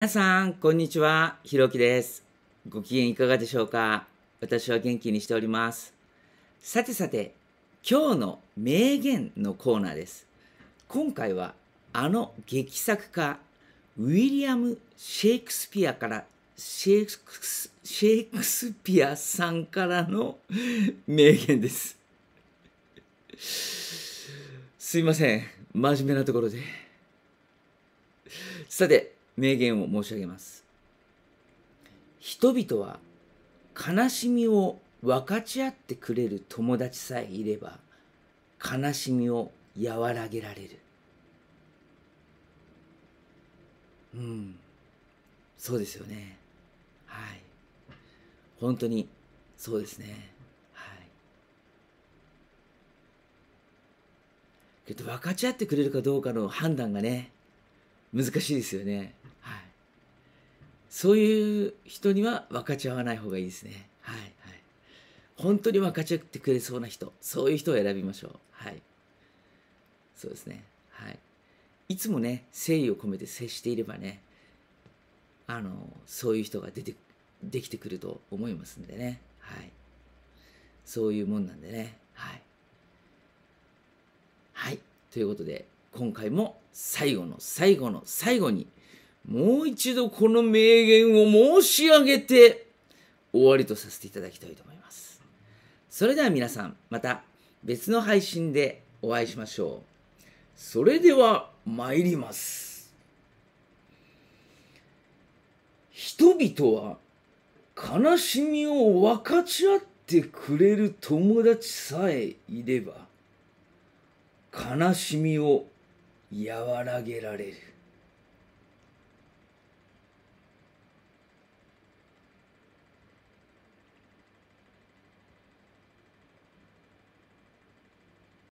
皆さん、こんにちは。ひろきです。ご機嫌いかがでしょうか私は元気にしております。さてさて、今日の名言のコーナーです。今回は、あの劇作家、ウィリアム・シェイクスピアからシェイクス、シェイクスピアさんからの名言です。すいません。真面目なところで。さて、名言を申し上げます。人々は悲しみを分かち合ってくれる友達さえいれば悲しみを和らげられる。うん、そうですよね。はい。本当にそうですね。はい。けど分かち合ってくれるかどうかの判断がね、難しいですよね。そういう人には分かち合わない方がいいですね。はい、はい。本当に分かち合ってくれそうな人、そういう人を選びましょう。はい。そうですね。はい。いつもね、誠意を込めて接していればね、あの、そういう人が出て、できてくると思いますんでね。はい。そういうもんなんでね。はい。はい。ということで、今回も最後の最後の最後に、もう一度この名言を申し上げて終わりとさせていただきたいと思います。それでは皆さん、また別の配信でお会いしましょう。それでは参ります。人々は悲しみを分かち合ってくれる友達さえいれば悲しみを和らげられる。